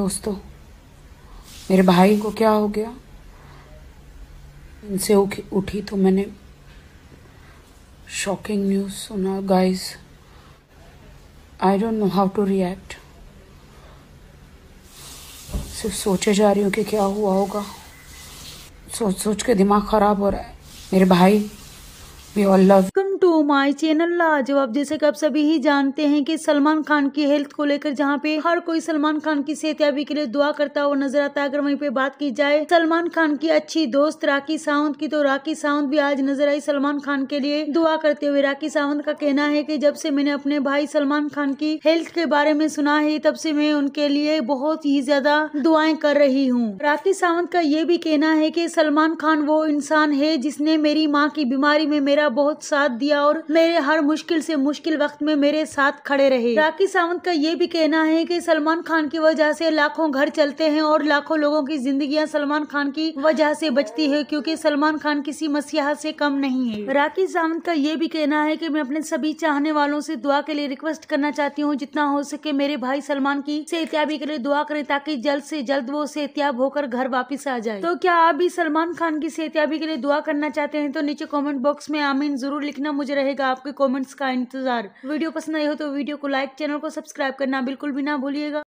दोस्तों मेरे भाई को क्या हो गया इनसे उठी तो मैंने शॉकिंग न्यूज़ सुना guys I don't know how to react सिर्फ सोचे जा रही हूँ कि क्या हुआ होगा सोच सोच के दिमाग ख़राब हो रहा है मेरे भाई we all love welcome to my channel आप जैसे कि आप सभी ही जानते हैं कि सलमान खान की हेल्थ को लेकर जहां पे हर कोई सलमान खान की सेहतयाबी के लिए दुआ करता हुआ नजर आता है अगर वहीं पे बात की जाए सलमान खान की अच्छी दोस्त राखी सावंत की तो राखी सावंत भी आज नजर आई सलमान खान के लिए दुआ करते हुए राखी सावंत का कहना है की जब से मैंने अपने भाई सलमान खान की हेल्थ के बारे में सुना है तब से मैं उनके लिए बहुत ही ज्यादा दुआएं कर रही हूँ राखी सावंत का ये भी कहना है की सलमान खान वो इंसान है जिसने मेरी माँ की बीमारी में मेरा मेरा बहुत साथ दिया और मेरे हर मुश्किल से मुश्किल वक्त में मेरे साथ खड़े रहे राखी सावंत का ये भी कहना है कि सलमान खान की वजह से लाखों घर चलते हैं और लाखों लोगों की जिंदगियां सलमान खान की वजह से बचती है क्योंकि सलमान खान किसी मसीहा से कम नहीं है राखी सावंत का ये भी कहना है कि मैं अपने सभी चाहने वालों से दुआ के लिए रिक्वेस्ट करना चाहती हूँ जितना हो सके मेरे भाई सलमान की सेहतियाबी के लिए दुआ करे ताकि जल्द ऐसी जल्द वो सेहतियाब होकर घर वापिस आ जाए तो क्या आप भी सलमान खान की सेहतियाबी के लिए दुआ करना चाहते हैं तो नीचे कॉमेंट बॉक्स में आमीन जरूर लिखना मुझे रहेगा आपके कमेंट्स का इंतजार वीडियो पसंद आई हो तो वीडियो को लाइक चैनल को सब्सक्राइब करना बिल्कुल भी ना भूलिएगा